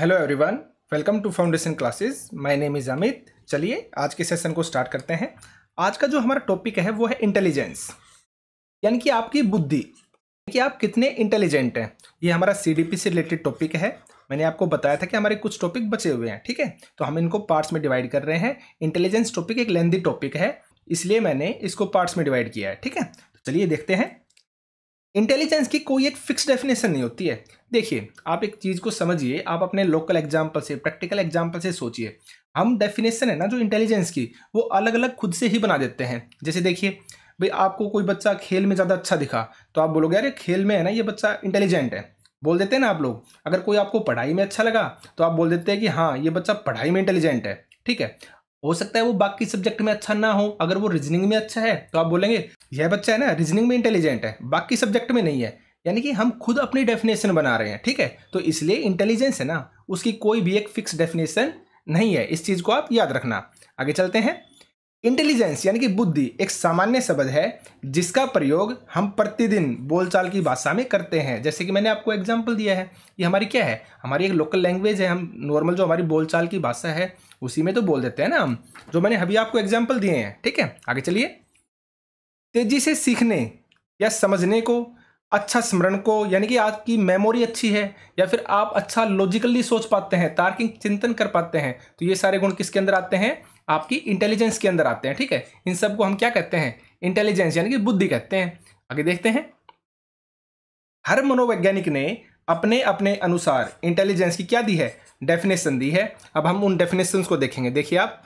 hello everyone welcome to foundation classes my name is Amit चलिए आज के सेशन को स्टार्ट करते हैं आज का जो हमारा टॉपिक है वो है इंटेलिजेंस यानी कि आपकी बुद्धि कि आप कितने इंटेलिजेंट हैं ये हमारा सीडीपी से रिलेटेड टॉपिक है मैंने आपको बताया था कि हमारे कुछ टॉपिक बचे हुए हैं ठीक है तो हम इनको पार्ट्स में डिवाइड कर रहे हैं इंटेलिजेंस टॉपिक एक लेंदी टॉपिक है इसलिए मैंने इसको पार्ट्स में डिवाइड किया है ठीक है तो चलिए देखते हैं इंटेलिजेंस की कोई एक फिक्स डेफिनेशन नहीं होती है देखिए आप एक चीज़ को समझिए आप अपने लोकल एग्जाम्पल से प्रैक्टिकल एग्जाम्पल से सोचिए हम डेफिनेशन है ना जो इंटेलिजेंस की वो अलग अलग खुद से ही बना देते हैं जैसे देखिए भाई आपको कोई बच्चा खेल में ज़्यादा अच्छा दिखा तो आप बोलोगे अरे खेल में है ना ये बच्चा इंटेलिजेंट है बोल देते हैं ना आप लोग अगर कोई आपको पढ़ाई में अच्छा लगा तो आप बोल देते हैं कि हाँ ये बच्चा पढ़ाई में इंटेलिजेंट है ठीक है हो सकता है वो बाकी सब्जेक्ट में अच्छा ना हो अगर वो रीजनिंग में अच्छा है तो आप बोलेंगे यह बच्चा है ना रीजनिंग में इंटेलिजेंट है बाकी सब्जेक्ट में नहीं है यानी कि हम खुद अपनी डेफिनेशन बना रहे हैं ठीक है तो इसलिए इंटेलिजेंस है ना उसकी कोई भी एक फिक्स डेफिनेशन नहीं है इस चीज़ को आप याद रखना आगे चलते हैं इंटेलिजेंस यानी कि बुद्धि एक सामान्य शब्द है जिसका प्रयोग हम प्रतिदिन बोलचाल की भाषा में करते हैं जैसे कि मैंने आपको एग्जाम्पल दिया है ये हमारी क्या है हमारी एक लोकल लैंग्वेज है हम नॉर्मल जो हमारी बोलचाल की भाषा है उसी में तो बोल देते हैं ना हम जो मैंने अभी आपको एग्जाम्पल दिए हैं ठीक है आगे चलिए तेजी से सीखने या समझने को अच्छा स्मरण को यानी कि आपकी मेमोरी अच्छी है या फिर आप अच्छा लॉजिकली सोच पाते हैं तार्किक चिंतन कर पाते हैं तो ये सारे गुण किसके अंदर आते हैं आपकी इंटेलिजेंस के अंदर आते हैं ठीक है इन सब को हम क्या कहते हैं इंटेलिजेंस यानी कि बुद्धि कहते हैं आगे देखते हैं हर मनोवैज्ञानिक ने अपने अपने अनुसार इंटेलिजेंस की क्या दी है डेफिनेशन दी है अब हम उन डेफिनेशन को देखेंगे देखिए आप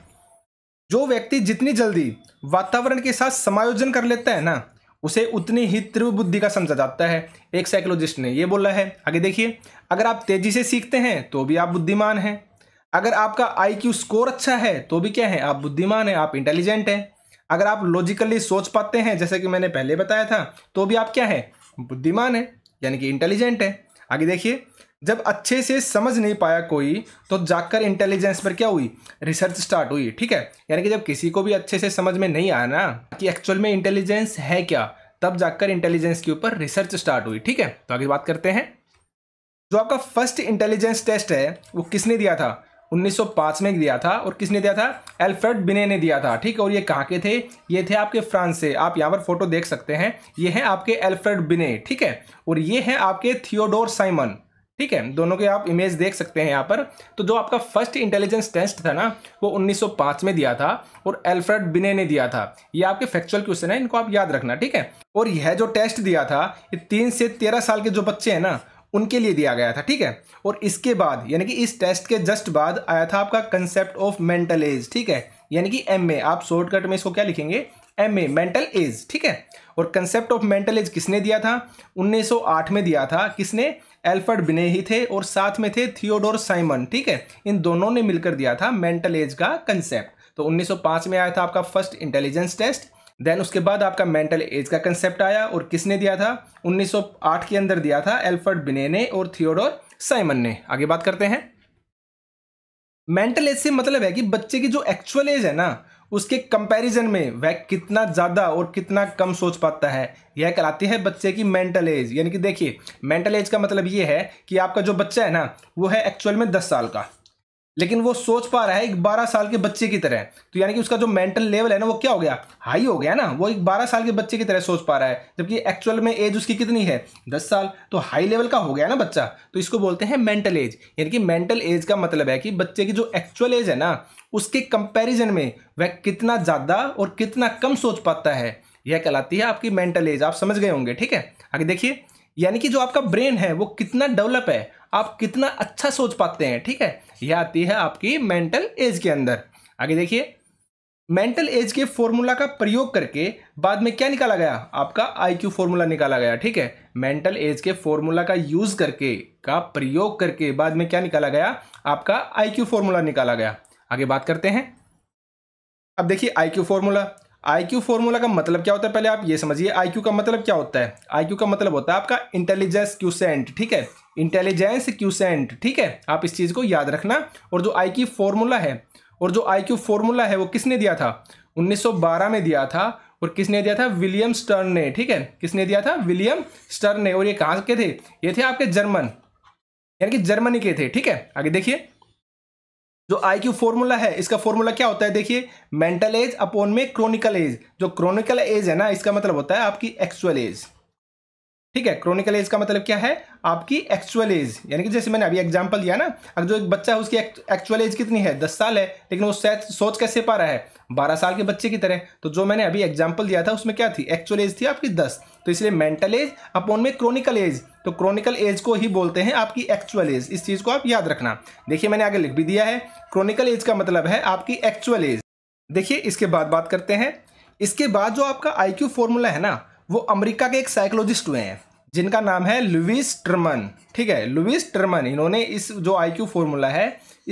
जो व्यक्ति जितनी जल्दी वातावरण के साथ समायोजन कर लेता है ना उसे उतनी ही तीव्र बुद्धि का समझा जाता है एक साइकोलॉजिस्ट ने यह बोला है आगे देखिए अगर आप तेजी से सीखते हैं तो भी आप बुद्धिमान हैं अगर आपका आईक्यू स्कोर अच्छा है तो भी क्या है आप बुद्धिमान हैं आप इंटेलिजेंट हैं अगर आप लॉजिकली सोच पाते हैं जैसे कि मैंने पहले बताया था तो भी आप क्या है बुद्धिमान है यानी कि इंटेलिजेंट है आगे देखिए जब अच्छे से समझ नहीं पाया कोई तो जाकर इंटेलिजेंस पर क्या हुई रिसर्च स्टार्ट हुई ठीक है यानी कि जब किसी को भी अच्छे से समझ में नहीं आया ना कि एक्चुअल में इंटेलिजेंस है क्या तब जाकर इंटेलिजेंस के ऊपर रिसर्च स्टार्ट हुई ठीक है तो आगे बात करते हैं जो आपका फर्स्ट इंटेलिजेंस टेस्ट है वो किसने दिया था 1905 में दिया था और किसने दिया था एल्फ्रेड बिने ने दिया था ठीक है और ये कहाँ के थे ये थे आपके फ्रांस से आप यहाँ पर फोटो देख सकते हैं ये हैं आपके एल्फ्रेड बिने ठीक है और ये हैं आपके थियोडोर साइमन ठीक है दोनों के आप इमेज देख सकते हैं यहाँ पर तो जो आपका फर्स्ट इंटेलिजेंस टेस्ट था ना वो 1905 में दिया था और एल्फ्रेड बिने ने दिया था ये आपके फैक्चुअल क्वेश्चन है इनको आप याद रखना ठीक है और यह जो टेस्ट दिया था ये तीन से तेरह साल के जो बच्चे हैं ना उनके लिए दिया गया था ठीक है और इसके बाद यानी कि इस टेस्ट के जस्ट बाद आया था आपका कंसेप्ट ऑफ मेंटल एज ठीक है यानी कि एम आप शॉर्टकट में इसको क्या लिखेंगे एम मेंटल एज ठीक है और कंसेप्ट ऑफ मेंटल एज किसने दिया था 1908 में दिया था किसने एल्फर्ड बिने ही थे और साथ में थे थियोडोर साइमन ठीक है इन दोनों ने मिलकर दिया था मेंटल एज का कंसेप्ट तो 1905 में आया था आपका फर्स्ट इंटेलिजेंस टेस्ट देन उसके बाद आपका मेंटल एज का कंसेप्ट आया और किसने दिया था 1908 के अंदर दिया था एल्फर्ड बिने ने और थियोडोर साइमन ने आगे बात करते हैं मेंटल एज से मतलब है कि बच्चे की जो एक्चुअल एज है ना उसके कंपैरिजन में वह कितना ज़्यादा और कितना कम सोच पाता है यह कहलाती है बच्चे की मेंटल एज यानी कि देखिए मेंटल एज का मतलब ये है कि आपका जो बच्चा है ना वो है एक्चुअल में दस साल का लेकिन वो सोच पा रहा है एक बारह साल के बच्चे की तरह तो यानी कि उसका जो मेंटल लेवल है ना वो क्या हो गया हाई हो गया ना वो एक बारह साल के बच्चे की तरह सोच पा रहा है जबकि एक्चुअल में एज उसकी कितनी है दस साल तो हाई लेवल का हो गया ना बच्चा तो इसको बोलते हैं मेंटल एज यानी कि मेंटल एज का मतलब है कि बच्चे की जो एक्चुअल एज है ना उसके कंपैरिजन में वह कितना ज़्यादा और कितना कम सोच पाता है यह कहलाती है आपकी मेंटल एज आप समझ गए होंगे ठीक है आगे देखिए यानी कि जो आपका ब्रेन है वो कितना डेवलप है आप कितना अच्छा सोच पाते हैं ठीक है यह आती है आपकी मेंटल एज के अंदर आगे देखिए मेंटल एज के फॉर्मूला का प्रयोग करके बाद में क्या निकाला गया आपका आई क्यू फॉर्मूला निकाला गया ठीक है मेंटल एज के फॉर्मूला का यूज करके का प्रयोग करके बाद में क्या निकाला गया आपका आई क्यू फॉर्मूला निकाला गया आगे बात करते हैं अब देखिए I Q formula I Q formula का मतलब क्या होता है पहले आप ये समझिए आई क्यू का मतलब क्या होता है आई क्यू का मतलब होता है आपका इंटेलिजेंस क्यूसेंट ठीक है इंटेलिजेंस क्यूसेंट ठीक है आप इस चीज़ को याद रखना और जो आई क्यू फॉर्मूला है और जो आई क्यू फॉर्मूला है वो किसने दिया था 1912 में दिया था और किसने दिया था विलियम स्टर्न ने ठीक है किसने दिया था विलियम स्टर्न ने और ये कहाँ के थे ये थे आपके जर्मन यानी कि जर्मनी के थे ठीक है आगे देखिए जो आई क्यू फॉर्मूला है इसका फॉर्मूला क्या होता है देखिए मेंटल एज अपॉन में क्रोनिकल एज जो क्रोनिकल एज है ना इसका मतलब होता है आपकी एक्चुअल एज ठीक है क्रोनिकल एज का मतलब क्या है आपकी एक्चुअल एज यानी कि जैसे मैंने अभी एग्जांपल दिया ना अगर जो एक बच्चा है उसकी एक्चुअल एज कितनी है दस साल है लेकिन वो सोच कैसे पा रहा है बारह साल के बच्चे की तरह तो जो मैंने अभी एग्जाम्पल दिया था उसमें क्या थी एक्चुअल एज थी आपकी दस तो इसलिए मेंटल एज अपॉन में क्रोनिकल एज तो क्रोनिकल एज को ही बोलते हैं आपकी एक्चुअल एज इस चीज़ को आप याद रखना देखिए मैंने आगे लिख भी दिया है क्रोनिकल एज का मतलब है आपकी एक्चुअल एज देखिए इसके बाद बात करते हैं इसके बाद जो आपका आई क्यू फॉर्मूला है ना वो अमेरिका के एक साइकोलॉजिस्ट हुए हैं जिनका नाम है लुइस ट्रमन ठीक है लुइस ट्रमन इन्होंने इस जो आई क्यू फॉर्मूला है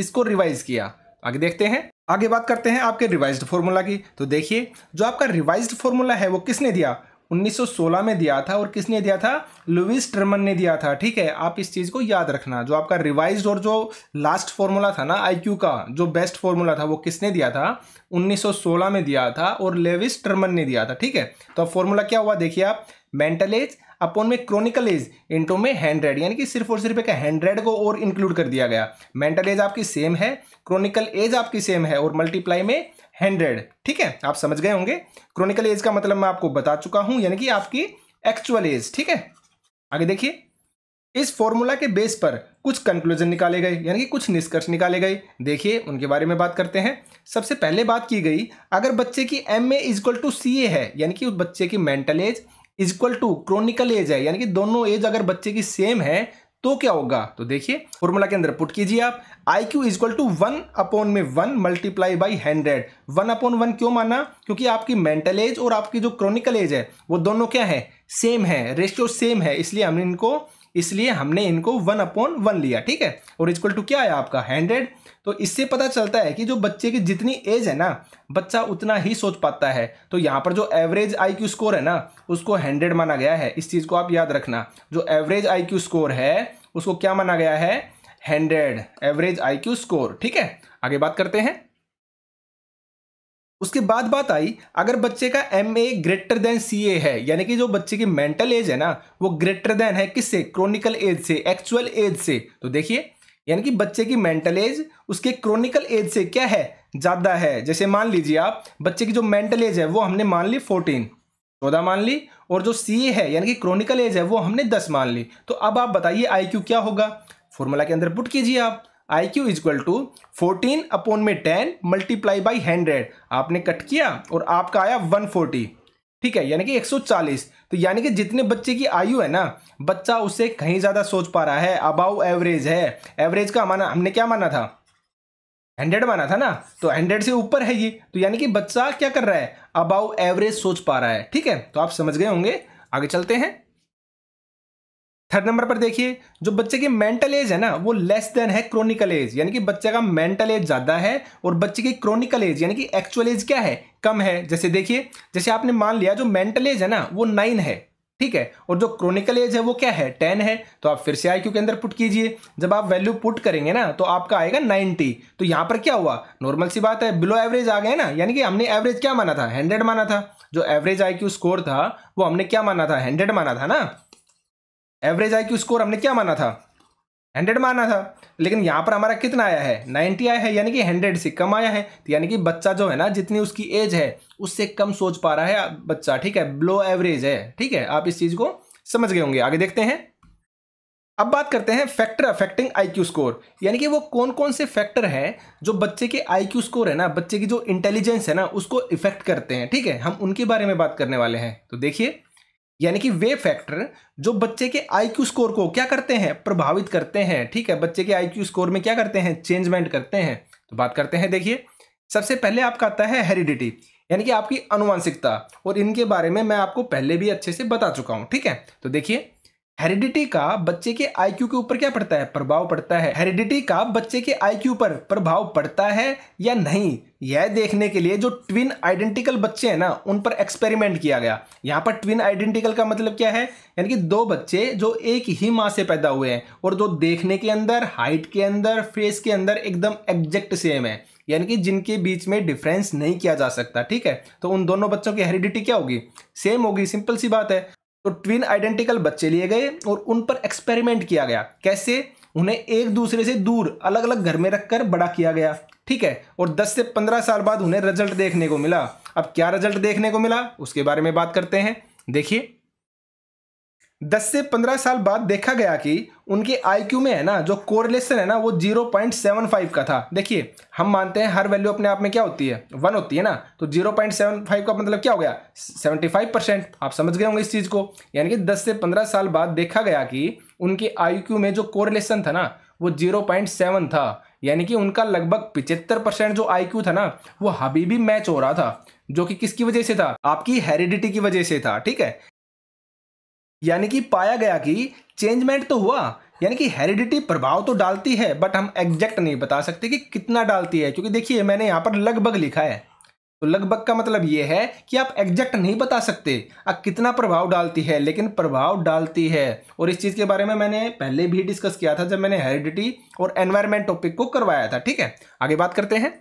इसको रिवाइज किया आगे देखते हैं आगे बात करते हैं आपके रिवाइज्ड फॉर्मूला की तो देखिए जो आपका रिवाइज्ड फॉर्मूला है वो किसने दिया 1916 में दिया था और किसने दिया था लुविस ट्रमन ने दिया था ठीक है आप इस चीज़ को याद रखना जो आपका रिवाइज और जो लास्ट फॉर्मूला था ना आईक्यू का जो बेस्ट फॉर्मूला था वो किसने दिया था 1916 में दिया था और लेविस ट्रमन ने दिया था ठीक है तो अब फॉर्मूला क्या हुआ देखिए आप मेंटल एज अपॉन में क्रोनिकल एज इंटू में हैंड्रेड यानी कि सिर्फ और सिर्फ एक हैंड्रेड को और इंक्लूड कर दिया गया मेंटल एज आपकी सेम है क्रोनिकल एज आपकी सेम है और मल्टीप्लाई में हैंड्रेड ठीक है आप समझ गए होंगे क्रोनिकल एज का मतलब मैं आपको बता चुका हूं यानी कि आपकी एक्चुअल एज ठीक है आगे देखिए इस फॉर्मूला के बेस पर कुछ कंक्लूजन निकाले गए यानी कि कुछ निष्कर्ष निकाले गए देखिए उनके बारे में बात करते हैं सबसे पहले बात की गई अगर बच्चे की M A is equal to C A है यानी कि उस बच्चे की mental age is equal to chronicle age है यानी कि दोनों एज अगर बच्चे की सेम है तो क्या होगा तो देखिए फॉर्मूला के अंदर पुट कीजिए आप I Q is equal to one upon में one multiply by hundred one upon one क्यों माना क्योंकि आपकी मेंटल एज और आपकी जो क्रोनिकल एज है वो दोनों क्या है सेम है रेशियो सेम है इसलिए हमने इनको इसलिए हमने इनको वन अपॉन वन लिया ठीक है और इक्वल टू क्या है आपका हंड्रेड तो इससे पता चलता है कि जो बच्चे की जितनी एज है ना बच्चा उतना ही सोच पाता है तो यहाँ पर जो एवरेज आई स्कोर है ना उसको हंड्रेड माना गया है इस चीज़ को आप याद रखना जो एवरेज आई स्कोर है उसको क्या माना गया है हंड्रेड एवरेज आई स्कोर ठीक है आगे बात करते हैं उसके बाद बात आई अगर बच्चे का M A greater than C A है यानी कि जो बच्चे की मेंटल एज है ना वो ग्रेटर देन है किससे क्रोनिकल एज से एक्चुअल एज से तो देखिए यानी कि बच्चे की मेंटल एज उसके क्रोनिकल एज से क्या है ज़्यादा है जैसे मान लीजिए आप बच्चे की जो मेंटल एज है वो हमने मान ली फोर्टीन चौदह मान ली और जो सी ए है यानी कि क्रोनिकल एज है वो हमने दस मान ली तो अब आप बताइए आई क्यू क्या होगा फॉर्मूला के अंदर पुट कीजिए आप I Q is equal to fourteen upon में टेन मल्टीप्लाई बाई हंड्रेड आपने कट किया और आपका आया वन फोर्टी ठीक है यानी कि 140 तो यानी कि जितने बच्चे की आयु है ना बच्चा उससे कहीं ज़्यादा सोच पा रहा है अबाउ एवरेज है एवरेज का माना हमने क्या माना था हंड्रेड माना था ना तो हंड्रेड से ऊपर है ये तो यानी कि बच्चा क्या कर रहा है अबाउ एवरेज सोच पा रहा है ठीक है तो आप समझ गए होंगे आगे चलते हैं थर्ड नंबर पर देखिए जो बच्चे की मेंटल एज है ना वो लेस देन है क्रोनिकल एज यानी कि बच्चे का मेंटल एज ज़्यादा है और बच्चे की क्रोनिकल एज यानी कि एक्चुअल एज क्या है कम है जैसे देखिए जैसे आपने मान लिया जो मेंटल एज है ना वो नाइन है ठीक है और जो क्रोनिकल एज है वो क्या है टेन है तो आप फिर से आई के अंदर पुट कीजिए जब आप वैल्यू पुट करेंगे ना तो आपका आएगा नाइनटी तो यहाँ पर क्या हुआ नॉर्मल सी बात है बिलो एवरेज आ गए ना यानी कि हमने एवरेज क्या माना था हंड्रेड माना था जो एवरेज आई स्कोर था वो हमने क्या माना था हंड्रेड माना था ना एवरेज आई क्यू स्कोर हमने क्या माना था हंड्रेड माना था लेकिन यहाँ पर हमारा कितना आया है नाइन्टी आया है यानी कि हंड्रेड से कम आया है तो यानी कि बच्चा जो है ना जितनी उसकी एज है उससे कम सोच पा रहा है बच्चा ठीक है ब्लो एवरेज है ठीक है आप इस चीज़ को समझ गए होंगे आगे देखते हैं अब बात करते हैं फैक्टर अफेक्टिंग आईक्यू स्कोर यानी कि वो कौन कौन से फैक्टर हैं जो बच्चे के आईक्यू स्कोर है ना बच्चे की जो इंटेलिजेंस है ना उसको इफेक्ट करते हैं ठीक है हम उनके बारे में बात करने वाले हैं तो देखिए यानी कि वे फैक्टर जो बच्चे के आईक्यू स्कोर को क्या करते हैं प्रभावित करते हैं ठीक है बच्चे के आईक्यू स्कोर में क्या करते हैं चेंजमेंट करते हैं तो बात करते हैं देखिए सबसे पहले आपका आता है हेरिडिटी यानी कि आपकी अनुवांशिकता और इनके बारे में मैं आपको पहले भी अच्छे से बता चुका हूँ ठीक है तो देखिए हेरिडिटी का बच्चे के आईक्यू के ऊपर क्या पड़ता है प्रभाव पड़ता है हेरिडिटी का बच्चे के आईक्यू पर प्रभाव पड़ता है या नहीं यह देखने के लिए जो ट्विन आइडेंटिकल बच्चे हैं ना उन पर एक्सपेरिमेंट किया गया यहाँ पर ट्विन आइडेंटिकल का मतलब क्या है यानी कि दो बच्चे जो एक ही माँ से पैदा हुए हैं और जो देखने के अंदर हाइट के अंदर फेस के अंदर एकदम एग्जैक्ट सेम है यानी कि जिनके बीच में डिफरेंस नहीं किया जा सकता ठीक है तो उन दोनों बच्चों की हेरिडिटी क्या होगी सेम होगी सिंपल सी बात है तो ट्विन आइडेंटिकल बच्चे लिए गए और उन पर एक्सपेरिमेंट किया गया कैसे उन्हें एक दूसरे से दूर अलग अलग घर में रखकर बड़ा किया गया ठीक है और 10 से 15 साल बाद उन्हें रिजल्ट देखने को मिला अब क्या रिजल्ट देखने को मिला उसके बारे में बात करते हैं देखिए दस से पंद्रह साल बाद देखा गया कि उनके आईक्यू में है ना जो कोरिलेशन है ना वो जीरो पॉइंट सेवन फाइव का था देखिए हम मानते हैं हर वैल्यू अपने आप में क्या होती है वन होती है ना तो फाइव का मतलब क्या हो गया फाइव परसेंट आप समझ गए होंगे इस चीज़ को यानी कि दस से पंद्रह साल बाद देखा गया कि उनके आई में जो कोरिलेशन था ना वो जीरो था यानी कि उनका लगभग पिचहत्तर परसेंट जो आई था ना वो अभी भी मैच हो रहा था जो कि किसकी वजह से था आपकी हेरिडिटी की वजह से था ठीक है यानी कि पाया गया कि चेंजमेंट तो हुआ यानी कि हेरिडिटी प्रभाव तो डालती है बट हम एग्जैक्ट नहीं बता सकते कि कितना डालती है क्योंकि देखिए मैंने यहाँ पर लगभग लिखा है तो लगभग का मतलब ये है कि आप एग्जैक्ट नहीं बता सकते आप कितना प्रभाव डालती है लेकिन प्रभाव डालती है और इस चीज़ के बारे में मैंने पहले भी डिस्कस किया था जब मैंने हेरिडिटी और एनवायरमेंट टॉपिक को करवाया था ठीक है आगे बात करते हैं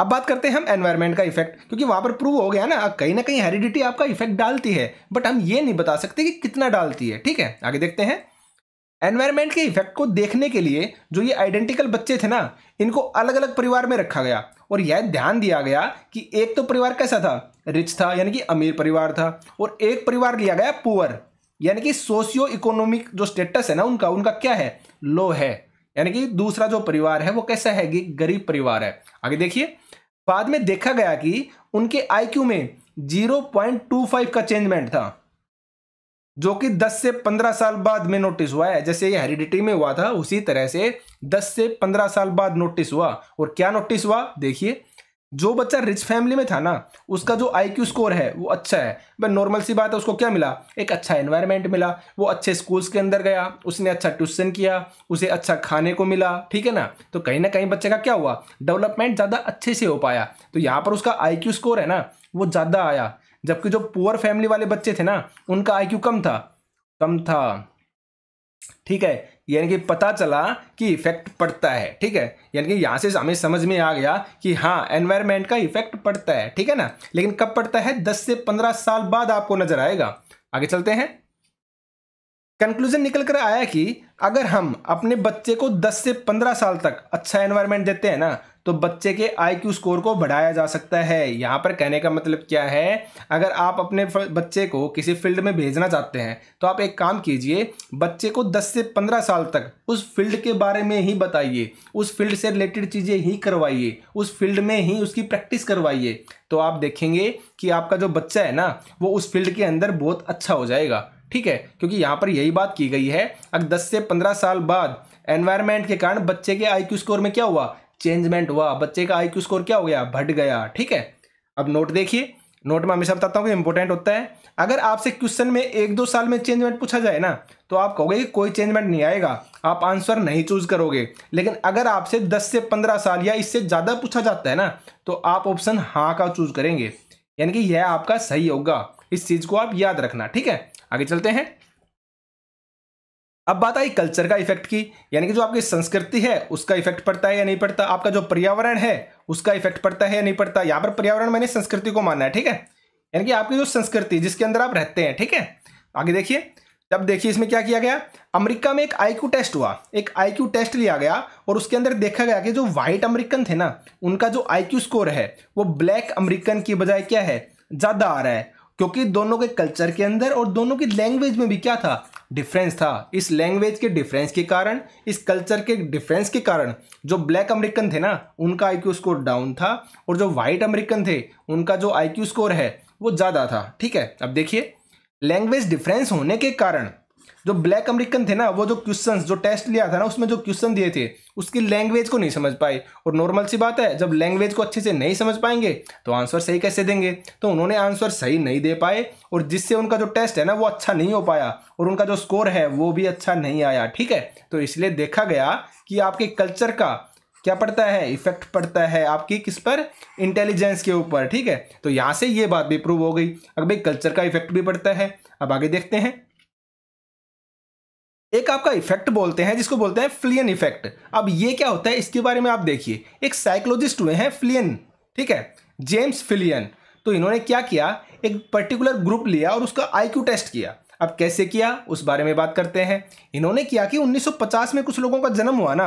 अब बात करते हैं हम एनवायरनमेंट का इफेक्ट क्योंकि वहां पर प्रूव हो गया ना कहीं ना कहीं हेरिडिटी आपका इफेक्ट डालती है बट हम ये नहीं बता सकते कि कितना डालती है ठीक है आगे देखते हैं एनवायरनमेंट के इफेक्ट को देखने के लिए जो ये आइडेंटिकल बच्चे थे ना इनको अलग अलग परिवार में रखा गया और यह ध्यान दिया गया कि एक तो परिवार कैसा था रिच था यानी कि अमीर परिवार था और एक परिवार लिया गया पुअर यानी कि सोशियो इकोनॉमिक जो स्टेटस है ना उनका उनका क्या है लो है यानी कि दूसरा जो परिवार है वो कैसा है कि गरीब परिवार है आगे देखिए बाद में देखा गया कि उनके आईक्यू में 0.25 का चेंजमेंट था जो कि 10 से 15 साल बाद में नोटिस हुआ है जैसे ये हेरिडिटी में हुआ था उसी तरह से 10 से 15 साल बाद नोटिस हुआ और क्या नोटिस हुआ देखिए जो बच्चा रिच फैमिली में था ना उसका जो क्यू स्कोर है वो अच्छा है बट नॉर्मल सी बात है उसको क्या मिला एक अच्छा एनवायरनमेंट मिला वो अच्छे स्कूल्स के अंदर गया उसने अच्छा ट्यूशन किया उसे अच्छा खाने को मिला ठीक है ना तो कहीं ना कहीं बच्चे का क्या हुआ डेवलपमेंट ज़्यादा अच्छे से हो पाया तो यहाँ पर उसका आई स्कोर है ना वो ज़्यादा आया जबकि जो पुअर फैमिली वाले बच्चे थे ना उनका आई कम था कम था ठीक है यानी कि पता चला कि इफेक्ट पड़ता है ठीक है यानी कि यहाँ से हमें समझ में आ गया कि हाँ एनवायरमेंट का इफेक्ट पड़ता है ठीक है ना लेकिन कब पड़ता है दस से पंद्रह साल बाद आपको नजर आएगा आगे चलते हैं कंक्लूजन निकल कर आया कि अगर हम अपने बच्चे को 10 से 15 साल तक अच्छा एनवायरनमेंट देते हैं ना तो बच्चे के आईक्यू स्कोर को बढ़ाया जा सकता है यहाँ पर कहने का मतलब क्या है अगर आप अपने बच्चे को किसी फील्ड में भेजना चाहते हैं तो आप एक काम कीजिए बच्चे को 10 से 15 साल तक उस फील्ड के बारे में ही बताइए उस फील्ड से रिलेटेड चीज़ें ही करवाइए उस फील्ड में ही उसकी प्रैक्टिस करवाइए तो आप देखेंगे कि आपका जो बच्चा है ना वो उस फील्ड के अंदर बहुत अच्छा हो जाएगा ठीक है क्योंकि यहाँ पर यही बात की गई है अगर 10 से 15 साल बाद एनवायरमेंट के कारण बच्चे के आईक्यू स्कोर में क्या हुआ चेंजमेंट हुआ बच्चे का आई स्कोर क्या हो गया भट गया ठीक है अब नोट देखिए नोट में हमेशा बताता हूँ कि इंपॉर्टेंट होता है अगर आपसे क्वेश्चन में एक दो साल में चेंजमेंट पूछा जाए ना तो आप कहोगे कि कोई चेंजमेंट नहीं आएगा आप आंसर नहीं चूज करोगे लेकिन अगर आपसे 10 से 15 साल या इससे ज़्यादा पूछा जाता है ना तो आप ऑप्शन हाँ का चूज करेंगे यानी कि यह आपका सही होगा इस चीज़ को आप याद रखना ठीक है आगे चलते हैं अब बात आई कल्चर का इफेक्ट की यानी कि जो आपकी संस्कृति है उसका इफेक्ट पड़ता है या नहीं पड़ता आपका जो पर्यावरण है उसका इफेक्ट पड़ता है या नहीं पड़ता यहाँ पर पर्यावरण मैंने संस्कृति को माना है ठीक है यानी कि आपकी जो संस्कृति जिसके अंदर आप रहते हैं ठीक है आगे देखिए तब देखिए इसमें क्या किया गया अमेरिका में एक आईक्यू टेस्ट हुआ एक आईक्यू टेस्ट लिया गया और उसके अंदर देखा गया कि जो व्हाइट अमेरिकन थे ना उनका जो आईक्यू स्कोर है वो ब्लैक अमेरिकन की बजाय क्या है ज़्यादा आ रहा है क्योंकि दोनों के कल्चर के अंदर और दोनों की लैंग्वेज में भी क्या था डिफरेंस था इस लैंग्वेज के डिफरेंस के कारण इस कल्चर के डिफरेंस के कारण जो ब्लैक अमेरिकन थे ना उनका आई स्कोर डाउन था और जो वाइट अमेरिकन थे उनका जो आई स्कोर है वो ज़्यादा था ठीक है अब देखिए लैंग्वेज डिफरेंस होने के कारण जो ब्लैक अमेरिकन थे ना वो जो क्वेश्चन जो टेस्ट लिया था ना उसमें जो क्वेश्चन दिए थे उसकी लैंग्वेज को नहीं समझ पाए और नॉर्मल सी बात है जब लैंग्वेज को अच्छे से नहीं समझ पाएंगे तो आंसर सही कैसे देंगे तो उन्होंने आंसर सही नहीं दे पाए और जिससे उनका जो टेस्ट है ना वो अच्छा नहीं हो पाया और उनका जो स्कोर है वो भी अच्छा नहीं आया ठीक है तो इसलिए देखा गया कि आपके कल्चर का क्या पड़ता है इफेक्ट पड़ता है आपकी किस पर इंटेलिजेंस के ऊपर ठीक है तो यहाँ से ये बात भी प्रूव हो गई अगर भाई कल्चर का इफेक्ट भी पड़ता है अब आगे देखते हैं एक आपका इफेक्ट बोलते हैं जिसको बोलते हैं फ्लियन इफेक्ट अब ये क्या होता है इसके बारे में आप देखिए एक साइकोलॉजिस्ट हुए हैं फ्लियन ठीक है जेम्स फिलियन तो इन्होंने क्या किया एक पर्टिकुलर ग्रुप लिया और उसका आईक्यू टेस्ट किया अब कैसे किया उस बारे में बात करते हैं इन्होंने किया कि 1950 में कुछ लोगों का जन्म हुआ ना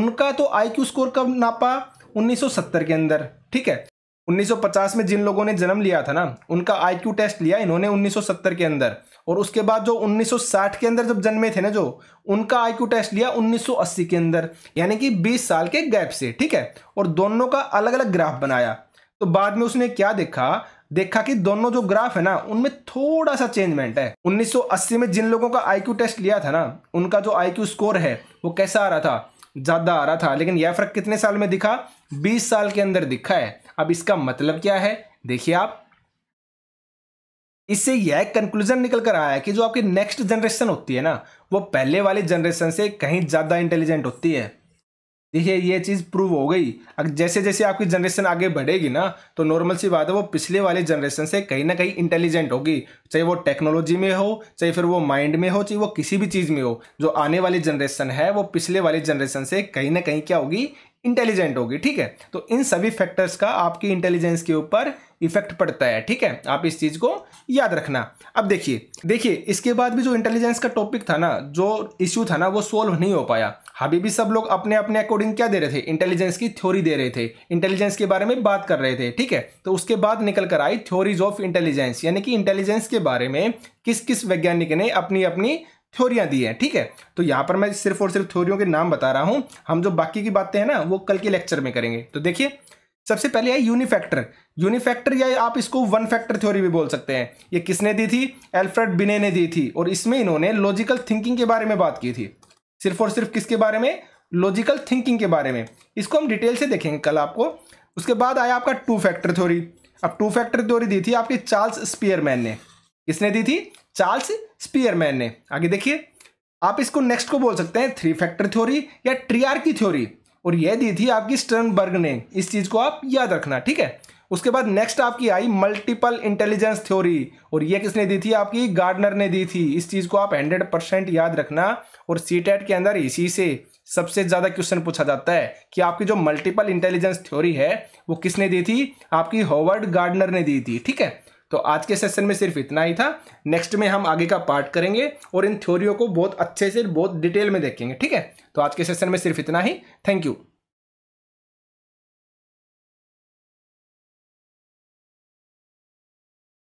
उनका तो आईक्यू स्कोर कब नापा 1970 के अंदर ठीक है 1950 में जिन लोगों ने जन्म लिया था ना उनका आईक्यू टेस्ट लिया इन्होंने 1970 के अंदर और उसके बाद जो 1960 के अंदर जब जन्मे थे ना जो उनका आईक्यू टेस्ट लिया 1980 के अंदर यानी कि 20 साल के गैप से ठीक है और दोनों का अलग अलग ग्राफ बनाया तो बाद में उसने क्या देखा देखा कि दोनों जो ग्राफ है ना उनमें थोड़ा सा चेंजमेंट है 1980 में जिन लोगों का आईक्यू टेस्ट लिया था ना उनका जो आईक्यू स्कोर है वो कैसा आ रहा था ज़्यादा आ रहा था लेकिन यह फर्क कितने साल में दिखा 20 साल के अंदर दिखा है अब इसका मतलब क्या है देखिए आप इससे यह कंक्लूजन निकल कर आया है कि जो आपकी नेक्स्ट जनरेशन होती है ना वो पहले वाली जनरेशन से कहीं ज़्यादा इंटेलिजेंट होती है देखिए ये चीज़ प्रूव हो गई अब जैसे जैसे आपकी जनरेशन आगे बढ़ेगी ना तो नॉर्मल सी बात है वो पिछले वाले जनरेशन से कहीं ना कहीं इंटेलिजेंट होगी चाहे वो टेक्नोलॉजी में हो चाहे फिर वो माइंड में हो चाहे वो किसी भी चीज़ में हो जो आने वाली जनरेशन है वो पिछले वाली जनरेशन से कहीं ना कहीं क्या होगी इंटेलिजेंट होगी ठीक है तो इन सभी फैक्टर्स का आपकी इंटेलिजेंस के ऊपर इफेक्ट पड़ता है ठीक है आप इस चीज़ को याद रखना अब देखिए देखिए इसके बाद भी जो इंटेलिजेंस का टॉपिक था ना जो इश्यू था ना वो सोल्व नहीं हो पाया अभी भी सब लोग अपने अपने अकॉर्डिंग क्या दे रहे थे इंटेलिजेंस की थ्योरी दे रहे थे इंटेलिजेंस के बारे में बात कर रहे थे ठीक है तो उसके बाद निकल कर आई थ्योरीज ऑफ इंटेलिजेंस यानी कि इंटेलिजेंस के बारे में किस किस वैज्ञानिक ने अपनी अपनी थ्योरियाँ दी हैं ठीक है तो यहाँ पर मैं सिर्फ और सिर्फ थ्योरियों के नाम बता रहा हूँ हम जो बाकी की बातें हैं ना वो कल के लेक्चर में करेंगे तो देखिए सबसे पहले है यूनिफैक्टर यूनिफैक्टर या आप इसको वन फैक्टर थ्योरी भी बोल सकते हैं ये किसने दी थी एल्फ्रेड बिने ने दी थी और इसमें इन्होंने लॉजिकल थिंकिंग के बारे में बात की थी सिर्फ और सिर्फ किसके बारे में लॉजिकल थिंकिंग के बारे में इसको हम डिटेल से देखेंगे कल आपको उसके बाद आया आपका टू फैक्टर थ्योरी अब टू फैक्टर थ्योरी दी थी आपके चार्ल्स स्पीयरमैन ने किसने दी थी चार्ल्स स्पीयरमैन ने आगे देखिए आप इसको नेक्स्ट को बोल सकते हैं थ्री फैक्टर थ्योरी या ट्रीआर की थ्योरी और यह दी थी आपकी स्टर्नबर्ग ने इस चीज़ को आप याद रखना ठीक है उसके बाद नेक्स्ट आपकी आई मल्टीपल इंटेलिजेंस थ्योरी और यह किसने दी थी आपकी गार्डनर ने दी थी इस चीज़ को आप हंड्रेड परसेंट याद रखना और सी के अंदर इसी से सबसे ज़्यादा क्वेश्चन पूछा जाता है कि आपकी जो मल्टीपल इंटेलिजेंस थ्योरी है वो किसने दी थी आपकी हॉवर्ड गार्डनर ने दी थी ठीक है तो आज के सेशन में सिर्फ इतना ही था नेक्स्ट में हम आगे का पार्ट करेंगे और इन थ्योरियों को बहुत अच्छे से बहुत डिटेल में देखेंगे ठीक है तो आज के सेशन में सिर्फ इतना ही थैंक यू